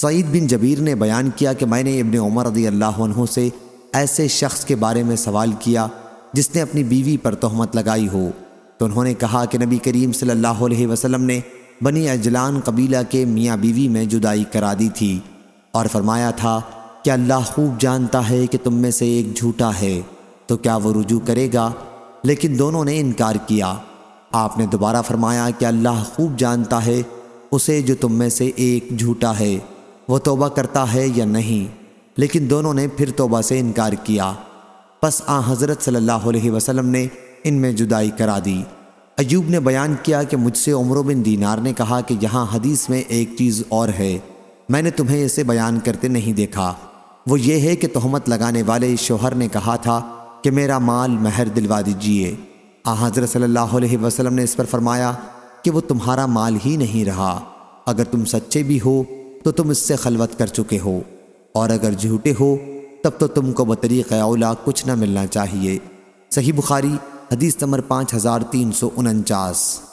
सईद बिन जबीर ने बयान किया कि मैंने इबन उमर रदी अल्लाह से ऐसे शख्स के बारे में सवाल किया जिसने अपनी बीवी पर तोहमत लगाई हो तो उन्होंने कहा कि नबी करीम सल्लल्लाहु अलैहि वसल्लम ने बनी अजलान कबीला के मियाँ बीवी में जुदाई करा दी थी और फरमाया था कि अल्लाह खूब जानता है कि तुम में से एक झूठा है तो क्या वो रुजू करेगा लेकिन दोनों ने इनकार किया आपने दोबारा फरमाया कि अल्लाह खूब जानता है उसे जो तुम में से एक झूठा है वो तोबा करता है या नहीं लेकिन दोनों ने फिर तोबा से इनकार किया बस आ हज़रत सल्लल्लाहु अलैहि वसल्लम ने इनमें जुदाई करा दी अयूब ने बयान किया कि मुझसे उम्र बिन दीनार ने कहा कि यहाँ हदीस में एक चीज़ और है मैंने तुम्हें इसे बयान करते नहीं देखा वो ये है कि तहमत लगाने वाले शोहर ने कहा था कि मेरा माल महर दिलवा दीजिए आ हज़रत सल्लल्लाहु अलैहि वसल्लम ने इस पर फरमाया कि वो तुम्हारा माल ही नहीं रहा अगर तुम सच्चे भी हो तो तुम इससे खलवत कर चुके हो और अगर झूठे हो तब तो तुमको बतरीक़ औला कुछ न मिलना चाहिए सही बुखारी हदीस नंबर पाँच हज़ार तीन सौ उनचास